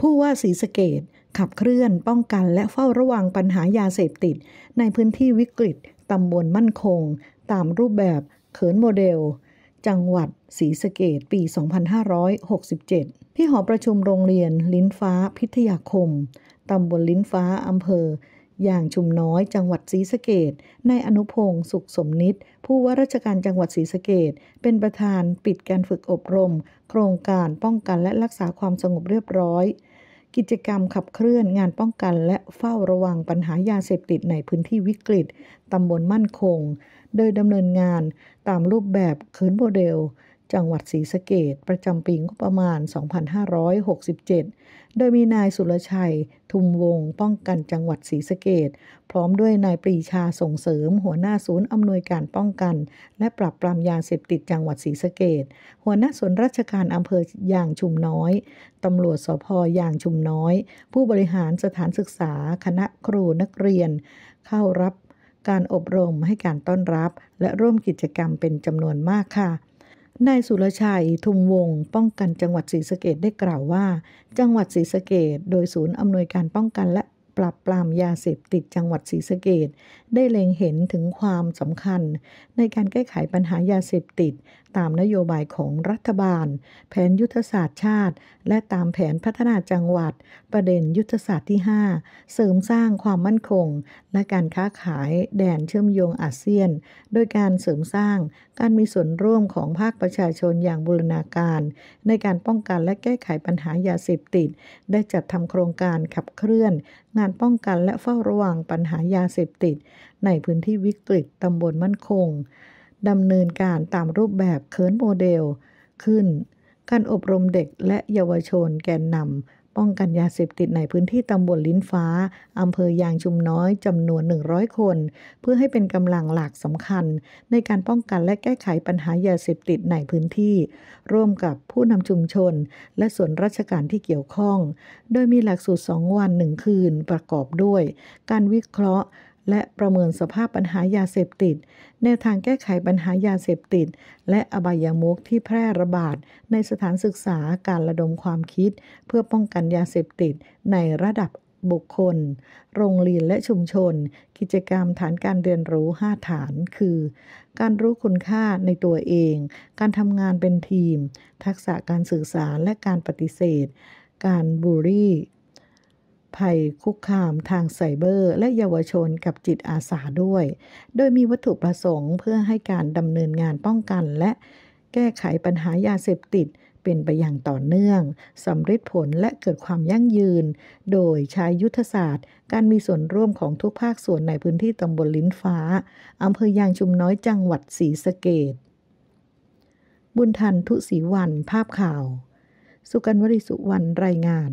ผู้ว่าศรีสะเกดขับเคลื่อนป้องกันและเฝ้าระวังปัญหายาเสพติด ในพื้นที่วิกฤตตำบลมั่นคง ตามรูปแบบ เขินโมเดล จังหวัดศรีสะเกดปี 2567 ที่หอประชุมโรงเรียน ลิ้นฟ้าพิทยาคม ตำบลลิ้นฟ้า อำเภอ อย่างชุมน้อย จังหวัดศรีสะเกดนายอนุพงศ์สุขสมนิตผู้ว่าราชการจังหวัดศรีสะเกดเป็นประธานปิดการฝึกอบรม โครงการป้องกันและรักษาความสงบเรียบร้อยกิจกรรมขับเคลื่อนงานป้องกันและเฝ้าระวังปัญหายาเสพติดในพื้นที่วิกฤตตำบลมั่นคง โดยดำเนินงานตามรูปแบบเคืร์นโมเดลจังหวัดศรีสะเกดประจำปีงบประมาณ 2567 โดยมีนายสุรชัย ทุมวงป้องกันจังหวัดศรีสะเกดพร้อมด้วยนายปรีชาส่งเสริม หัวหน้าศูนย์อำนวยการป้องกัน และปรับปรามยาเสพติดจังหวัดศรีสะเกดหัวหน้าส่วนราชการอำเภอยางชุมน้อย ตำรวจสพยางชุมน้อย ผู้บริหารสถานศึกษา คณะครูนักเรียน เข้ารับ การอบรมให้การต้อนรับ และร่วมกิจกรรมเป็นจำนวนมากค่ะนายสุรชัย ทุมวงป้องกันจังหวัดศรีสะเกดได้กล่าวว่า จังหวัดศรีสะเกดโดยศูนย์อำนวยการป้องกันและปรับปรามยาเสพติดจังหวัดศรีสะเกดได้เล็งเห็นถึงความสำคัญ ในการแก้ไขปัญหายาเสพติด ตามนโยบายของรัฐบาล แผนยุทธศาสตร์ชาติ และตามแผนพัฒนาจังหวัด ประเด็นยุทธศาสตร์ที่ 5 เสริมสร้างความมั่นคง และการค้าขาย แดนเชื่อมโยงอาเซียน โดยการเสริมสร้างการมีส่วนร่วมของภาคประชาชนอย่างบูรณาการ ในการป้องกันและแก้ไขปัญหายาเสพติด ได้จัดทำโครงการขับเคลื่อนงานการป้องกันและเฝ้าระวังปัญหายาเสพติด ในพื้นที่วิกฤตตำบลมั่นคงดำเนินการตามรูปแบบเคิร์นโมเดล ขึ้น การอบรมเด็กและเยาวชนแกนนำ้องกันยาเสพติดในพื้นที่ตำบลลิ้นฟ้า อำเภอยางชุมน้อย จำนวน 100 คน เพื่อให้เป็นกำลังหลักสำคัญ ในการป้องกันและแก้ไขปัญหายาเสพติดในพื้นที่ ร่วมกับผู้นำชุมชน และส่วนราชการที่เกี่ยวข้อง โดยมีหลักสูตร 2 วัน 1 คืนประกอบด้วย การวิเคราะห์และประเมินสภาพปัญหายาเสพติด แนวทางแก้ไขปัญหายาเสพติด และอบายามุกที่แพร่ระบาด ในสถานศึกษาการระดมความคิด เพื่อป้องกันยาเสพติด ในระดับบุคคล โรงเรียนและชุมชน กิจกรรมฐานการเรียนรู้ 5 ฐาน คือ การรู้คุณค่าในตัวเอง การทำงานเป็นทีม ทักษะการสื่อสารและการปฏิเสธ การบูรีภัยคุกคาม ทางไซเบอร์ และเยาวชนกับจิตอาสาด้วย โดยมีวัตถุประสงค์เพื่อให้การดำเนินงานป้องกันและ แก้ไขปัญหายาเสพติด เป็นไปอย่าง ต่อเนื่องสำเร็จผลและเกิดความยั่งยืน โดยใช้ยุทธศาสตร์ การมีส่วนร่วมของทุกภาคส่วนในพื้นที่ตำบลลิ้นฟ้าอำเภอยางชุมน้อยจังหวัดศรีสะเกดบุญทันทุศีวัน ภาพข่าว สุกันวริสุวรรณ รายงาน